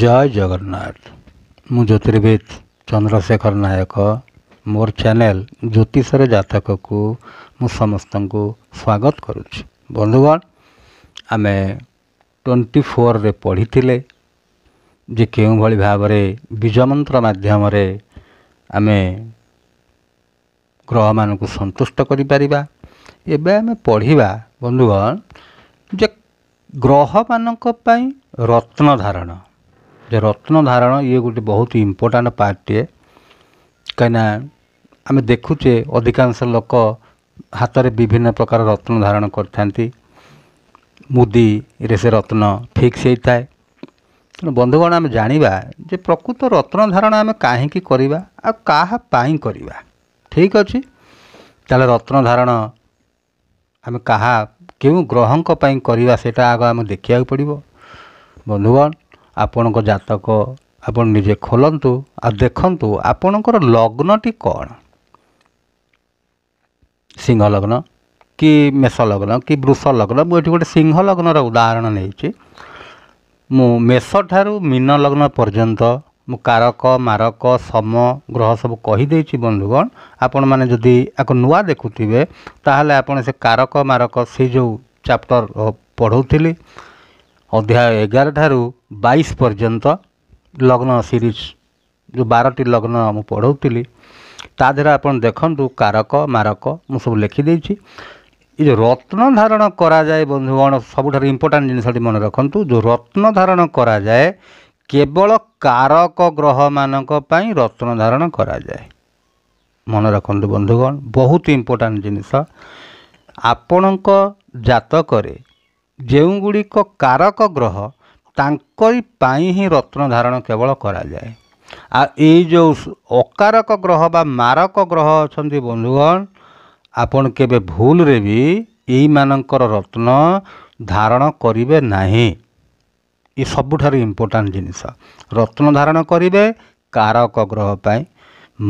जय जगन्नाथ मुझे त्रिवेद ಚಂದ್ರಶೇಖರ್ ನಾಯಕ ମୋର ଚ୍ୟାନେଲ୍ ଜ୍ୟୋତିଷରେ ଜାତକକୁ ମୁଁ ସମସ୍ତଙ୍କୁ ସ୍ୱାଗତ କରୁଛି ବନ୍ଧୁଗଣ ଆମେ ଟ୍ୱେଣ୍ଟି ଫୋର୍ରେ ପଢ଼ିଥିଲେ ଯେ କେଉଁଭଳି ଭାବରେ ବୀଜମନ୍ତ୍ର ମାଧ୍ୟମରେ ଆମେ ଗ୍ରହମାନଙ୍କୁ ସନ୍ତୁଷ୍ଟ କରିପାରିବା ଏବେ ଆମେ ପଢ଼ିବା ବନ୍ଧୁଗଣ ଯେ ଗ୍ରହମାନଙ୍କ ପାଇଁ ରତ୍ନ ଧାରଣ ଯେ ରତ୍ନ ଧାରଣ ଇଏ ଗୋଟେ ବହୁତ ଇମ୍ପୋର୍ଟାଣ୍ଟ ପାର୍ଟଟିଏ କାହିଁକିନା ଆମେ ଦେଖୁଛେ ଅଧିକାଂଶ ଲୋକ ହାତରେ ବିଭିନ୍ନ ପ୍ରକାର ରତ୍ନ ଧାରଣ କରିଥାନ୍ତି ମୁଦିରେ ସେ ରତ୍ନ ଫିକ୍ସ ହେଇଥାଏ ତେଣୁ ବନ୍ଧୁଗଣ ଆମେ ଜାଣିବା ଯେ ପ୍ରକୃତ ରତ୍ନ ଧାରଣ ଆମେ କାହିଁକି କରିବା ଆଉ କାହା ପାଇଁ କରିବା ଠିକ୍ ଅଛି ତାହେଲେ ରତ୍ନ ଧାରଣ ଆମେ କାହା କେଉଁ ଗ୍ରହଙ୍କ ପାଇଁ କରିବା ସେଇଟା ଆଗ ଆମେ ଦେଖିବାକୁ ପଡ଼ିବ ବନ୍ଧୁଗଣ ଆପଣଙ୍କ ଜାତକ ଆପଣ ନିଜେ ଖୋଲନ୍ତୁ ଆଉ ଦେଖନ୍ତୁ ଆପଣଙ୍କର ଲଗ୍ନଟି କ'ଣ ସିଂହ ଲଗ୍ନ କି ମେଷ ଲଗ୍ନ କି ବୃଷ ଲଗ୍ନ ମୁଁ ଏଠି ଗୋଟେ ସିଂହ ଲଗ୍ନର ଉଦାହରଣ ନେଇଛି ମୁଁ ମେଷ ଠାରୁ ମୀନ ଲଗ୍ନ ପର୍ଯ୍ୟନ୍ତ ମୁଁ କାରକ ମାରକ ସମ ଗ୍ରହ ସବୁ କହିଦେଇଛି ବନ୍ଧୁଗଣ ଆପଣମାନେ ଯଦି ଆକୁ ନୂଆ ଦେଖୁଥିବେ ତାହେଲେ ଆପଣ ସେ କାରକ ମାରକ ସେ ଯେଉଁ ଚାପ୍ଟର ପଢ଼ାଉଥିଲି ଅଧ୍ୟାୟ ଏଗାର ଠାରୁ ବାଇଶ ପର୍ଯ୍ୟନ୍ତ ଲଗ୍ନ ସିରିଜ୍ ଯେଉଁ ବାରଟି ଲଗ୍ନ ମୁଁ ପଢ଼ାଉଥିଲି ତା ଦେହରେ ଆପଣ ଦେଖନ୍ତୁ କାରକ ମାରକ ମୁଁ ସବୁ ଲେଖିଦେଇଛି ଏ ଯେଉଁ ରତ୍ନ ଧାରଣ କରାଯାଏ ବନ୍ଧୁ କ'ଣ ସବୁଠାରୁ ଇମ୍ପୋର୍ଟାଣ୍ଟ ଜିନିଷଟି ମନେ ରଖନ୍ତୁ ଯେଉଁ ରତ୍ନ ଧାରଣ କରାଯାଏ କେବଳ କାରକ ଗ୍ରହମାନଙ୍କ ପାଇଁ ରତ୍ନ ଧାରଣ କରାଯାଏ ମନେ ରଖନ୍ତୁ ବନ୍ଧୁଗଣ ବହୁତ ଇମ୍ପୋର୍ଟାଣ୍ଟ ଜିନିଷ ଆପଣଙ୍କ ଜାତକରେ ଯେଉଁଗୁଡ଼ିକ କାରକ ଗ୍ରହ ତାଙ୍କରି ପାଇଁ ହିଁ ରତ୍ନ ଧାରଣ କେବଳ କରାଯାଏ ଆଉ ଏଇ ଯେଉଁ ଅକାରକ ଗ୍ରହ ବା ମାରକ ଗ୍ରହ ଅଛନ୍ତି ବନ୍ଧୁଗଣ ଆପଣ କେବେ ଭୁଲରେ ବି ଏଇମାନଙ୍କର ରତ୍ନ ଧାରଣ କରିବେ ନାହିଁ ଏ ସବୁଠାରୁ ଇମ୍ପୋର୍ଟାଣ୍ଟ ଜିନିଷ ରତ୍ନ ଧାରଣ କରିବେ କାରକ ଗ୍ରହ ପାଇଁ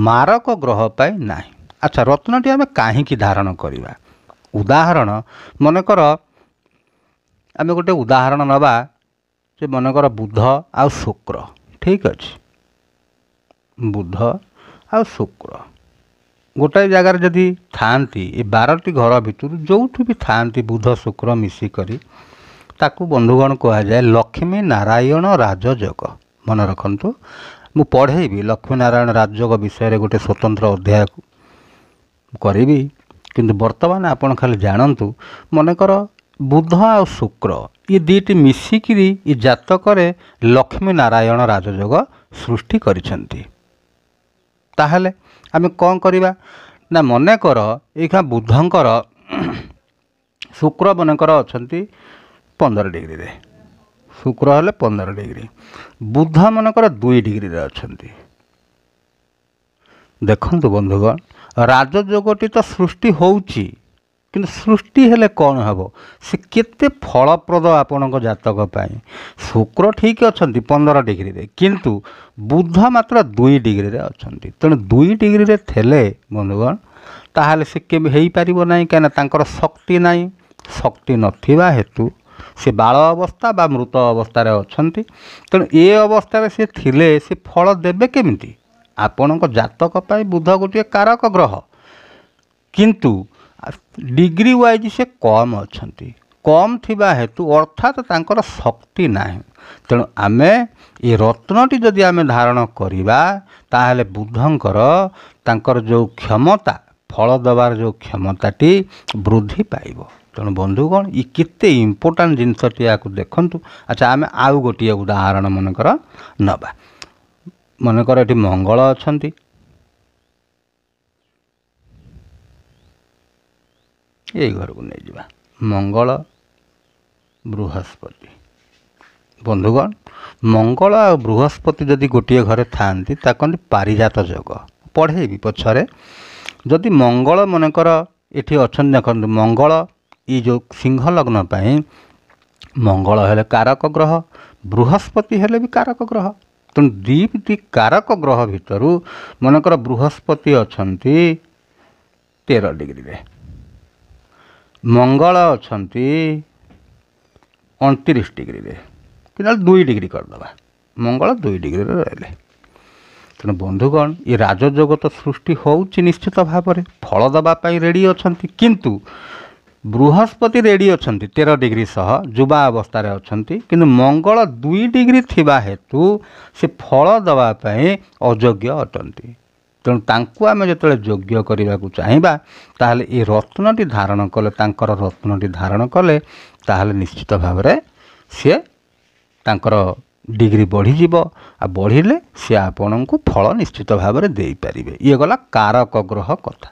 ମାରକ ଗ୍ରହ ପାଇଁ ନାହିଁ ଆଚ୍ଛା ରତ୍ନଟି ଆମେ କାହିଁକି ଧାରଣ କରିବା ଉଦାହରଣ ମନେକର ଆମେ ଗୋଟେ ଉଦାହରଣ ନେବା ସେ ମନେକର ବୁଧ ଆଉ ଶୁକ୍ର ଠିକ୍ ଅଛି ବୁଧ ଆଉ ଶୁକ୍ର ଗୋଟାଏ ଜାଗାରେ ଯଦି ଥାଆନ୍ତି ଏ ବାରଟି ଘର ଭିତରୁ ଯେଉଁଠି ବି ଥାଆନ୍ତି ବୁଧ ଶୁକ୍ର ମିଶିକରି ତାକୁ ବନ୍ଧୁଗଣ କୁହାଯାଏ ଲକ୍ଷ୍ମୀ ନାରାୟଣ ରାଜଯୋଗ ମନେ ରଖନ୍ତୁ ମୁଁ ପଢ଼େଇବି ଲକ୍ଷ୍ମୀ ନାରାୟଣ ରାଜଯୋଗ ବିଷୟରେ ଗୋଟେ ସ୍ୱତନ୍ତ୍ର ଅଧ୍ୟାୟ କରିବି କିନ୍ତୁ ବର୍ତ୍ତମାନ ଆପଣ ଖାଲି ଜାଣନ୍ତୁ ମନେକର ବୁଧ ଆଉ ଶୁକ୍ର ଇ ଦୁଇଟି ମିଶିକିରି ଇ ଜାତକରେ ଲକ୍ଷ୍ମୀ ନାରାୟଣ ରାଜଯୋଗ ସୃଷ୍ଟି କରିଛନ୍ତି ତାହେଲେ ଆମେ କ'ଣ କରିବା ନା ମନେକର ଏଇଖା ବୁଧଙ୍କର ଶୁକ୍ର ମନେକର ଅଛନ୍ତି ପନ୍ଦର ଡିଗ୍ରୀରେ ଶୁକ୍ର ହେଲେ ପନ୍ଦର ଡିଗ୍ରୀ ବୁଧ ମନେକର ଦୁଇ ଡିଗ୍ରୀରେ ଅଛନ୍ତି ଦେଖନ୍ତୁ ବନ୍ଧୁଗଣ ରାଜଯୋଗଟି ତ ସୃଷ୍ଟି ହେଉଛି କିନ୍ତୁ ସୃଷ୍ଟି ହେଲେ କ'ଣ ହେବ ସେ କେତେ ଫଳପ୍ରଦ ଆପଣଙ୍କ ଜାତକ ପାଇଁ ଶୁକ୍ର ଠିକ୍ ଅଛନ୍ତି ପନ୍ଦର ଡିଗ୍ରୀରେ କିନ୍ତୁ ବୁଧ ମାତ୍ର ଦୁଇ ଡିଗ୍ରୀରେ ଅଛନ୍ତି ତେଣୁ ଦୁଇ ଡିଗ୍ରୀରେ ଥିଲେ ବନ୍ଧୁଗଣ ତାହେଲେ ସେ କେବେ ହେଇପାରିବ ନାହିଁ କାହିଁକିନା ତାଙ୍କର ଶକ୍ତି ନାହିଁ ଶକ୍ତି ନଥିବା ହେତୁ ସେ ବାଳ ଅବସ୍ଥା ବା ମୃତ ଅବସ୍ଥାରେ ଅଛନ୍ତି ତେଣୁ ଏ ଅବସ୍ଥାରେ ସେ ଥିଲେ ସେ ଫଳ ଦେବେ କେମିତି ଆପଣଙ୍କ ଜାତକ ପାଇଁ ବୁଧ ଗୋଟିଏ କାରକ ଗ୍ରହ କିନ୍ତୁ ଡିଗ୍ରୀ ୱାଇଜ୍ ସେ କମ୍ ଅଛନ୍ତି କମ୍ ଥିବା ହେତୁ ଅର୍ଥାତ୍ ତାଙ୍କର ଶକ୍ତି ନାହିଁ ତେଣୁ ଆମେ ଏ ରତ୍ନଟି ଯଦି ଆମେ ଧାରଣ କରିବା ତାହେଲେ ବୁଦ୍ଧଙ୍କର ତାଙ୍କର ଯେଉଁ କ୍ଷମତା ଫଳ ଦେବାର ଯେଉଁ କ୍ଷମତାଟି ବୃଦ୍ଧି ପାଇବ ତେଣୁ ବନ୍ଧୁଗଣ ଇ କେତେ ଇମ୍ପୋର୍ଟାଣ୍ଟ ଜିନିଷଟି ଏହାକୁ ଦେଖନ୍ତୁ ଆଚ୍ଛା ଆମେ ଆଉ ଗୋଟିଏ ଉଦାହରଣ ମନେକର ନେବା ମନେକର ଏଠି ମଙ୍ଗଳ ଅଛନ୍ତି ଏଇ ଘରକୁ ନେଇଯିବା ମଙ୍ଗଳ ବୃହସ୍ପତି ବନ୍ଧୁଗଣ ମଙ୍ଗଳ ଆଉ ବୃହସ୍ପତି ଯଦି ଗୋଟିଏ ଘରେ ଥାଆନ୍ତି ତା କହନ୍ତି ପାରିଜାତ ଯୋଗ ପଢ଼େଇବି ପଛରେ ଯଦି ମଙ୍ଗଳ ମନେକର ଏଠି ଅଛନ୍ତି ଦେଖନ୍ତୁ ମଙ୍ଗଳ ଏଇ ଯେଉଁ ସିଂହ ଲଗ୍ନ ପାଇଁ ମଙ୍ଗଳ ହେଲେ କାରକ ଗ୍ରହ ବୃହସ୍ପତି ହେଲେ ବି କାରକ ଗ୍ରହ ତେଣୁ ଦୁଇଟି କାରକ ଗ୍ରହ ଭିତରୁ ମନେକର ବୃହସ୍ପତି ଅଛନ୍ତି ତେର ଡିଗ୍ରୀରେ ମଙ୍ଗଳ ଅଛନ୍ତି ଅଣତିରିଶ ଡିଗ୍ରୀରେ କି ନହେଲେ ଦୁଇ ଡିଗ୍ରୀ କରିଦେବା ମଙ୍ଗଳ ଦୁଇ ଡିଗ୍ରୀରେ ରହିଲେ ତେଣୁ ବନ୍ଧୁଗଣ ଏ ରାଜଯୋଗ ତ ସୃଷ୍ଟି ହେଉଛି ନିଶ୍ଚିତ ଭାବରେ ଫଳ ଦେବା ପାଇଁ ରେଡ଼ି ଅଛନ୍ତି କିନ୍ତୁ ବୃହସ୍ପତି ରେଡ଼ି ଅଛନ୍ତି ତେର ଡିଗ୍ରୀ ସହ ଯୁବା ଅବସ୍ଥାରେ ଅଛନ୍ତି କିନ୍ତୁ ମଙ୍ଗଳ ଦୁଇ ଡିଗ୍ରୀ ଥିବା ହେତୁ ସେ ଫଳ ଦେବା ପାଇଁ ଅଯୋଗ୍ୟ ଅଟନ୍ତି ତେଣୁ ତାଙ୍କୁ ଆମେ ଯେତେବେଳେ ଯୋଗ୍ୟ କରିବାକୁ ଚାହିଁବା ତାହେଲେ ଏ ରତ୍ନଟି ଧାରଣ କଲେ ତାଙ୍କର ରତ୍ନଟି ଧାରଣ କଲେ ତାହେଲେ ନିଶ୍ଚିତ ଭାବରେ ସିଏ ତାଙ୍କର ଡିଗ୍ରୀ ବଢ଼ିଯିବ ଆଉ ବଢ଼ିଲେ ସେ ଆପଣଙ୍କୁ ଫଳ ନିଶ୍ଚିତ ଭାବରେ ଦେଇପାରିବେ ଇଏ ଗଲା କାରକ ଗ୍ରହ କଥା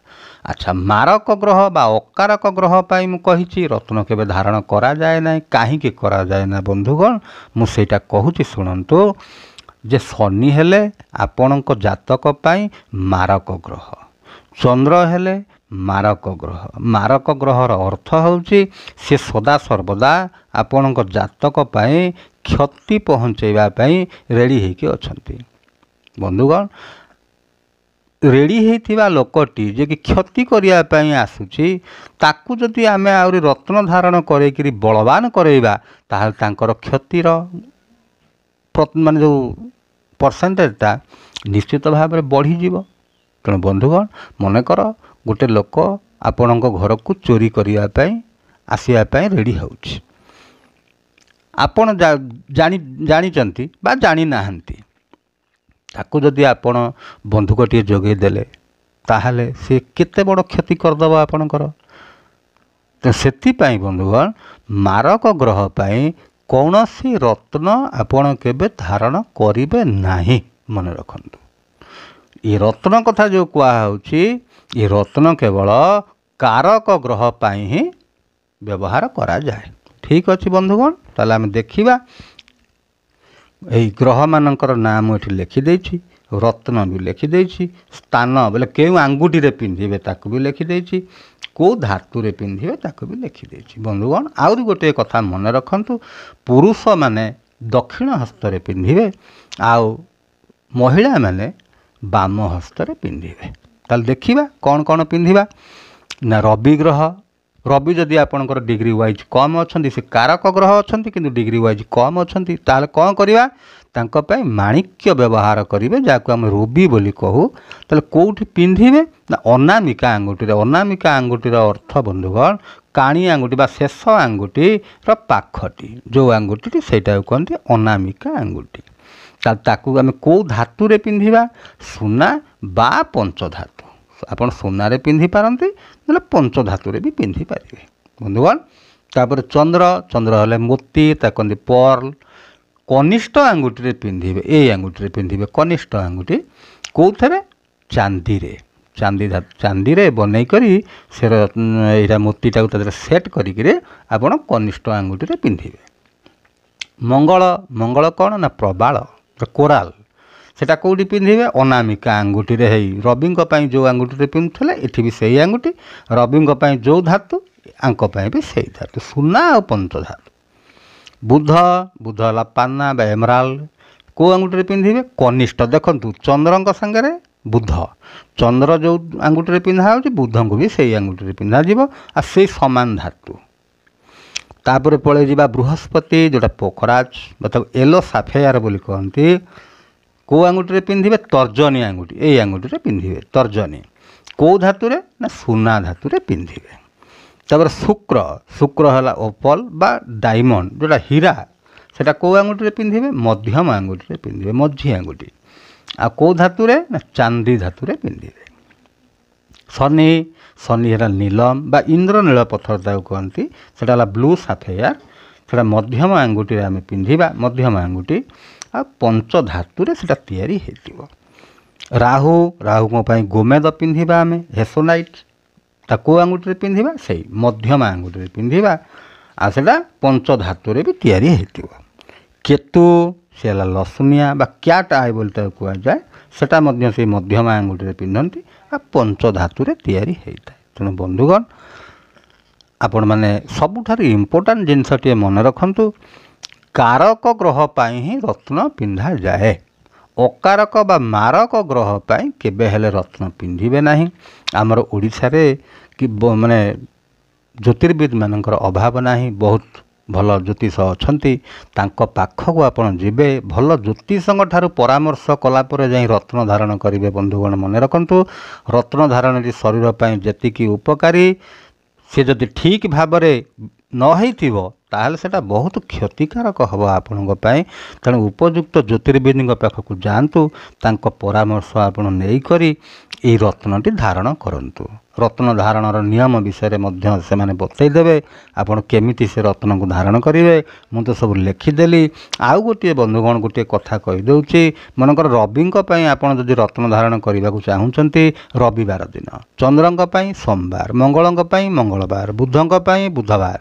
ଆଚ୍ଛା ମାରକ ଗ୍ରହ ବା ଅକାରକ ଗ୍ରହ ପାଇଁ ମୁଁ କହିଛି ରତ୍ନ କେବେ ଧାରଣ କରାଯାଏ ନାହିଁ କାହିଁକି କରାଯାଏ ନା ବନ୍ଧୁଗଣ ମୁଁ ସେଇଟା କହୁଛି ଶୁଣନ୍ତୁ ଯେ ଶନି ହେଲେ ଆପଣଙ୍କ ଜାତକ ପାଇଁ ମାରକ ଗ୍ରହ ଚନ୍ଦ୍ର ହେଲେ ମାରକ ଗ୍ରହ ମାରକ ଗ୍ରହର ଅର୍ଥ ହେଉଛି ସେ ସଦାସର୍ବଦା ଆପଣଙ୍କ ଜାତକ ପାଇଁ କ୍ଷତି ପହଞ୍ଚାଇବା ପାଇଁ ରେଡ଼ି ହୋଇକି ଅଛନ୍ତି ବନ୍ଧୁଗଣ ରେଡ଼ି ହୋଇଥିବା ଲୋକଟି ଯେ କି କ୍ଷତି କରିବା ପାଇଁ ଆସୁଛି ତାକୁ ଯଦି ଆମେ ଆହୁରି ରତ୍ନ ଧାରଣ କରାଇକିରି ବଳବାନ କରାଇବା ତାହେଲେ ତାଙ୍କର କ୍ଷତିର ମାନେ ଯେଉଁ ପରସେଣ୍ଟେଜଟା ନିଶ୍ଚିତ ଭାବରେ ବଢ଼ିଯିବ ତେଣୁ ବନ୍ଧୁଗଣ ମନେକର ଗୋଟେ ଲୋକ ଆପଣଙ୍କ ଘରକୁ ଚୋରି କରିବା ପାଇଁ ଆସିବା ପାଇଁ ରେଡ଼ି ହେଉଛି ଆପଣ ଜାଣି ଜାଣିଛନ୍ତି ବା ଜାଣିନାହାନ୍ତି ତାକୁ ଯଦି ଆପଣ ବନ୍ଧୁକଟିଏ ଯୋଗାଇ ଦେଲେ ତାହେଲେ ସେ କେତେ ବଡ଼ କ୍ଷତି କରିଦେବ ଆପଣଙ୍କର ତ ସେଥିପାଇଁ ବନ୍ଧୁଗଣ ମାରକ ଗ୍ରହ ପାଇଁ କୌଣସି ରତ୍ନ ଆପଣ କେବେ ଧାରଣ କରିବେ ନାହିଁ ମନେ ରଖନ୍ତୁ ଏ ରତ୍ନ କଥା ଯେଉଁ କୁହାହେଉଛି ଏ ରତ୍ନ କେବଳ କାରକ ଗ୍ରହ ପାଇଁ ହିଁ ବ୍ୟବହାର କରାଯାଏ ଠିକ୍ ଅଛି ବନ୍ଧୁଗଣ ତାହେଲେ ଆମେ ଦେଖିବା ଏଇ ଗ୍ରହମାନଙ୍କର ନାଁ ମୁଁ ଏଠି ଲେଖିଦେଇଛି ରତ୍ନ ବି ଲେଖିଦେଇଛି ସ୍ଥାନ ବୋଲେ କେଉଁ ଆଙ୍ଗୁଠିରେ ପିନ୍ଧିବେ ତାକୁ ବି ଲେଖିଦେଇଛି କେଉଁ ଧାତୁରେ ପିନ୍ଧିବେ ତାକୁ ବି ଲେଖିଦେଇଛି ବନ୍ଧୁଗଣ ଆହୁରି ଗୋଟିଏ କଥା ମନେ ରଖନ୍ତୁ ପୁରୁଷମାନେ ଦକ୍ଷିଣ ହସ୍ତରେ ପିନ୍ଧିବେ ଆଉ ମହିଳାମାନେ ବାମ ହସ୍ତରେ ପିନ୍ଧିବେ ତାହେଲେ ଦେଖିବା କ'ଣ କ'ଣ ପିନ୍ଧିବା ନା ରବି ଗ୍ରହ ରବି ଯଦି ଆପଣଙ୍କର ଡିଗ୍ରୀ ୱାଇଜ୍ କମ୍ ଅଛନ୍ତି ସେ କାରକ ଗ୍ରହ ଅଛନ୍ତି କିନ୍ତୁ ଡିଗ୍ରୀ ୱାଇଜ୍ କମ୍ ଅଛନ୍ତି ତାହେଲେ କ'ଣ କରିବା ତାଙ୍କ ପାଇଁ ମାଣିକ୍ୟ ବ୍ୟବହାର କରିବେ ଯାହାକୁ ଆମେ ରୁବି ବୋଲି କହୁ ତାହେଲେ କେଉଁଠି ପିନ୍ଧିବେ ନା ଅନାମିକା ଆଙ୍ଗୁଠିରେ ଅନାମିକା ଆଙ୍ଗୁଠିର ଅର୍ଥ ବନ୍ଧୁଗଣ କାଣି ଆଙ୍ଗୁଠି ବା ଶେଷ ଆଙ୍ଗୁଠିର ପାଖଟି ଯେଉଁ ଆଙ୍ଗୁଠିଟି ସେଇଟାକୁ କୁହନ୍ତି ଅନାମିକା ଆଙ୍ଗୁଠି ତାହେଲେ ତାକୁ ଆମେ କେଉଁ ଧାତୁରେ ପିନ୍ଧିବା ସୁନା ବା ପଞ୍ଚଧାତୁ ଆପଣ ସୁନାରେ ପିନ୍ଧିପାରନ୍ତି ନହେଲେ ପଞ୍ଚଧାତୁରେ ବି ପିନ୍ଧିପାରିବେ ବନ୍ଧୁଗଣ ତାପରେ ଚନ୍ଦ୍ର ଚନ୍ଦ୍ର ହେଲେ ମୋତି ତାକୁ କହନ୍ତି ପର୍ଲ কনিষ্ঠ আଙ୍ଗୁଠିରେ ପିନ୍ଧିବେ ଏଇ ଆଙ୍ଗୁଠିରେ ପିନ୍ଧିବେ କନିଷ୍ଠ ଆଙ୍ଗୁଠି କେଉଁଥିରେ ଚାନ୍ଦିରେ ଚାନ୍ଦି ଚାନ୍ଦିରେ ବନେଇ କରି ସେ ଏଇଟା ମୋତିଟାକୁ ତା ଦେହରେ ସେଟ୍ କରିକିରି ଆପଣ କନିଷ୍ଠ ଆଙ୍ଗୁଠିରେ ପିନ୍ଧିବେ ମଙ୍ଗଳ ମଙ୍ଗଳ କ'ଣ ନା ପ୍ରବାଳ କୋରାଲ সেটা কেউটি পিঁধিবে অনামিকা আঙ্গুঠিরে হেই রবি যে আঙ্গুঠিরে পিঁধুলে এটি বি সেই আঙ্গুঠি রবি যে ধাতু আঙ্ক সেই ধাতু সুনা ও পঞ্চধাতু ବୁଧ ବୁଧ ହେଲା ପାନା ବା ଏମରାଲ କେଉଁ ଆଙ୍ଗୁଠିରେ ପିନ୍ଧିବେ କନିଷ୍ଠ ଦେଖନ୍ତୁ ଚନ୍ଦ୍ରଙ୍କ ସାଙ୍ଗରେ ବୁଧ ଚନ୍ଦ୍ର ଯେଉଁ ଆଙ୍ଗୁଠିରେ ପିନ୍ଧା ହେଉଛି ବୁଧଙ୍କୁ ବି ସେଇ ଆଙ୍ଗୁଠିରେ ପିନ୍ଧାଯିବ ଆଉ ସେଇ ସମାନ ଧାତୁ ତାପରେ ପଳେଇ ଯିବା ବୃହସ୍ପତି ଯେଉଁଟା ପୋଖରାଜ ବା ତାକୁ ୟେଲୋ ସାଫେୟାର ବୋଲି କହନ୍ତି କେଉଁ ଆଙ୍ଗୁଠିରେ ପିନ୍ଧିବେ ତର୍ଜନୀ ଆଙ୍ଗୁଠି ଏଇ ଆଙ୍ଗୁଠିରେ ପିନ୍ଧିବେ ତର୍ଜନୀ କେଉଁ ଧାତୁରେ ନା ସୁନା ଧାତୁରେ ପିନ୍ଧିବେ ତାପରେ ଶୁକ୍ର ଶୁକ୍ର ହେଲା ଓପଲ୍ ବା ଡାଇମଣ୍ଡ ଯେଉଁଟା ହୀରା ସେଇଟା କେଉଁ ଆଙ୍ଗୁଠିରେ ପିନ୍ଧିବେ ମଧ୍ୟମ ଆଙ୍ଗୁଠିରେ ପିନ୍ଧିବେ ମଝି ଆଙ୍ଗୁଠି ଆଉ କେଉଁ ଧାତୁରେ ନା ଚାନ୍ଦି ଧାତୁରେ ପିନ୍ଧିବେ ଶନି ଶନି ହେଲା ନୀଲମ ବା ଇନ୍ଦ୍ର ନୀଳ ପଥର ତାକୁ କହନ୍ତି ସେଇଟା ହେଲା ବ୍ଲୁ ସାଫେୟାର ସେଇଟା ମଧ୍ୟମ ଆଙ୍ଗୁଠିରେ ଆମେ ପିନ୍ଧିବା ମଧ୍ୟମ ଆଙ୍ଗୁଠି ଆଉ ପଞ୍ଚଧାତୁରେ ସେଇଟା ତିଆରି ହେଇଥିବ ରାହୁ ରାହୁଙ୍କ ପାଇଁ ଗୋମେଦ ପିନ୍ଧିବା ଆମେ ହେସୋନାଇଟ୍ ତାକୁ ଆଙ୍ଗୁଠିରେ ପିନ୍ଧିବା ସେଇ ମଧ୍ୟମା ଆଙ୍ଗୁଠିରେ ପିନ୍ଧିବା ଆଉ ସେଇଟା ପଞ୍ଚଧାତୁରେ ବି ତିଆରି ହେଇଥିବ କେତୁ ସେ ହେଲା ଲକ୍ଷ୍ମୀଆ ବା କ୍ୟାଟ୍ ଆଏ ବୋଲି ତାକୁ କୁହାଯାଏ ସେଇଟା ମଧ୍ୟ ସେଇ ମଧ୍ୟମା ଆଙ୍ଗୁଠିରେ ପିନ୍ଧନ୍ତି ଆଉ ପଞ୍ଚଧାତୁରେ ତିଆରି ହେଇଥାଏ ତେଣୁ ବନ୍ଧୁଗଣ ଆପଣମାନେ ସବୁଠାରୁ ଇମ୍ପୋର୍ଟାଣ୍ଟ ଜିନିଷଟିଏ ମନେ ରଖନ୍ତୁ କାରକ ଗ୍ରହ ପାଇଁ ହିଁ ରତ୍ନ ପିନ୍ଧାଯାଏ ଅକାରକ ବା ମାରକ ଗ୍ରହ ପାଇଁ କେବେ ହେଲେ ରତ୍ନ ପିନ୍ଧିବେ ନାହିଁ ଆମର ଓଡ଼ିଶାରେ କି ମାନେ ଜ୍ୟୋତିର୍ବିଦ ମାନଙ୍କର ଅଭାବ ନାହିଁ ବହୁତ ଭଲ ଜ୍ୟୋତିଷ ଅଛନ୍ତି ତାଙ୍କ ପାଖକୁ ଆପଣ ଯିବେ ଭଲ ଜ୍ୟୋତିଷଙ୍କ ଠାରୁ ପରାମର୍ଶ କଲାପରେ ଯାଇ ରତ୍ନ ଧାରଣ କରିବେ ବନ୍ଧୁଗଣ ମନେ ରଖନ୍ତୁ ରତ୍ନ ଧାରଣଟି ଶରୀର ପାଇଁ ଯେତିକି ଉପକାରୀ ସେ ଯଦି ଠିକ୍ ଭାବରେ ନ ହେଇଥିବ ତାହେଲେ ସେଇଟା ବହୁତ କ୍ଷତିକାରକ ହେବ ଆପଣଙ୍କ ପାଇଁ ତେଣୁ ଉପଯୁକ୍ତ ଜ୍ୟୋତିର୍ବିଦଙ୍କ ପାଖକୁ ଯାଆନ୍ତୁ ତାଙ୍କ ପରାମର୍ଶ ଆପଣ ନେଇକରି ଏଇ ରତ୍ନଟି ଧାରଣ କରନ୍ତୁ ରତ୍ନ ଧାରଣର ନିୟମ ବିଷୟରେ ମଧ୍ୟ ସେମାନେ ବତେଇଦେବେ ଆପଣ କେମିତି ସେ ରତ୍ନକୁ ଧାରଣ କରିବେ ମୁଁ ତ ସବୁ ଲେଖିଦେଲି ଆଉ ଗୋଟିଏ ବନ୍ଧୁଗଣ ଗୋଟିଏ କଥା କହିଦେଉଛି ମନେକର ରବିଙ୍କ ପାଇଁ ଆପଣ ଯଦି ରତ୍ନ ଧାରଣ କରିବାକୁ ଚାହୁଁଛନ୍ତି ରବିବାର ଦିନ ଚନ୍ଦ୍ରଙ୍କ ପାଇଁ ସୋମବାର ମଙ୍ଗଳଙ୍କ ପାଇଁ ମଙ୍ଗଳବାର ବୁଧଙ୍କ ପାଇଁ ବୁଧବାର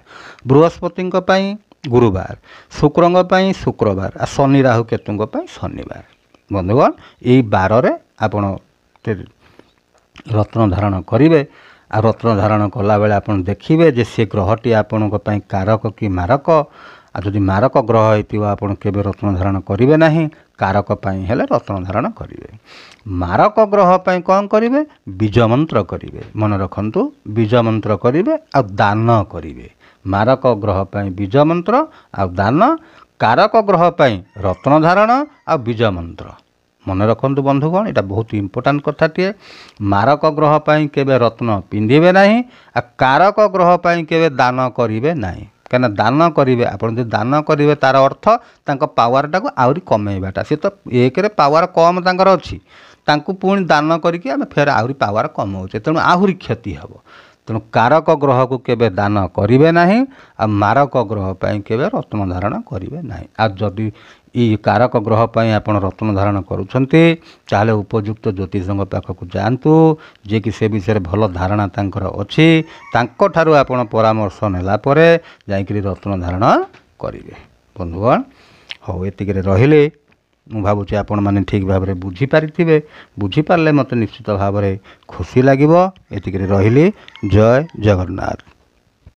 ବୃହସ୍ପତିଙ୍କ ପାଇଁ ଗୁରୁବାର ଶୁକ୍ରଙ୍କ ପାଇଁ ଶୁକ୍ରବାର ଆଉ ଶନି ରାହୁ କେତୁଙ୍କ ପାଇଁ ଶନିବାର ବନ୍ଧୁଗଣ ଏଇ ବାରରେ ଆପଣ ରତ୍ନ ଧାରଣ କରିବେ ଆଉ ରତ୍ନ ଧାରଣ କଲାବେଳେ ଆପଣ ଦେଖିବେ ଯେ ସେ ଗ୍ରହଟି ଆପଣଙ୍କ ପାଇଁ କାରକ କି ମାରକ ଆଉ ଯଦି ମାରକ ଗ୍ରହ ହେଇଥିବ ଆପଣ କେବେ ରତ୍ନ ଧାରଣ କରିବେ ନାହିଁ କାରକ ପାଇଁ ହେଲେ ରତ୍ନ ଧାରଣ କରିବେ ମାରକ ଗ୍ରହ ପାଇଁ କ'ଣ କରିବେ ବୀଜ ମନ୍ତ୍ର କରିବେ ମନେ ରଖନ୍ତୁ ବୀଜ ମନ୍ତ୍ର କରିବେ ଆଉ ଦାନ କରିବେ ମାରକ ଗ୍ରହ ପାଇଁ ବୀଜ ମନ୍ତ୍ର ଆଉ ଦାନ କାରକ ଗ୍ରହ ପାଇଁ ରତ୍ନ ଧାରଣ ଆଉ ବୀଜ ମନ୍ତ୍ର ମନେ ରଖନ୍ତୁ ବନ୍ଧୁଗଣ ଏଇଟା ବହୁତ ଇମ୍ପୋର୍ଟାଣ୍ଟ କଥାଟିଏ ମାରକ ଗ୍ରହ ପାଇଁ କେବେ ରତ୍ନ ପିନ୍ଧିବେ ନାହିଁ ଆଉ କାରକ ଗ୍ରହ ପାଇଁ କେବେ ଦାନ କରିବେ ନାହିଁ କାହିଁକିନା ଦାନ କରିବେ ଆପଣ ଯଦି ଦାନ କରିବେ ତା'ର ଅର୍ଥ ତାଙ୍କ ପାୱାରଟାକୁ ଆହୁରି କମେଇବାଟା ସେ ତ ଏକରେ ପାୱାର କମ୍ ତାଙ୍କର ଅଛି ତାଙ୍କୁ ପୁଣି ଦାନ କରିକି ଆମେ ଫେର ଆହୁରି ପାୱାର କମାଉଛେ ତେଣୁ ଆହୁରି କ୍ଷତି ହେବ ତେଣୁ କାରକ ଗ୍ରହକୁ କେବେ ଦାନ କରିବେ ନାହିଁ ଆଉ ମାରକ ଗ୍ରହ ପାଇଁ କେବେ ରତ୍ନ ଧାରଣ କରିବେ ନାହିଁ ଆଉ ଯଦି ଏଇ କାରକ ଗ୍ରହ ପାଇଁ ଆପଣ ରତ୍ନ ଧାରଣ କରୁଛନ୍ତି ତାହେଲେ ଉପଯୁକ୍ତ ଜ୍ୟୋତିଷଙ୍କ ପାଖକୁ ଯାଆନ୍ତୁ ଯିଏକି ସେ ବିଷୟରେ ଭଲ ଧାରଣା ତାଙ୍କର ଅଛି ତାଙ୍କଠାରୁ ଆପଣ ପରାମର୍ଶ ନେଲା ପରେ ଯାଇକରି ରତ୍ନ ଧାରଣ କରିବେ ବନ୍ଧୁଗଣ ହଉ ଏତିକିରେ ରହିଲେ ମୁଁ ଭାବୁଛି ଆପଣମାନେ ଠିକ୍ ଭାବରେ ବୁଝିପାରିଥିବେ ବୁଝିପାରିଲେ ମୋତେ ନିଶ୍ଚିତ ଭାବରେ ଖୁସି ଲାଗିବ ଏତିକିରେ ରହିଲି ଜୟ ଜଗନ୍ନାଥ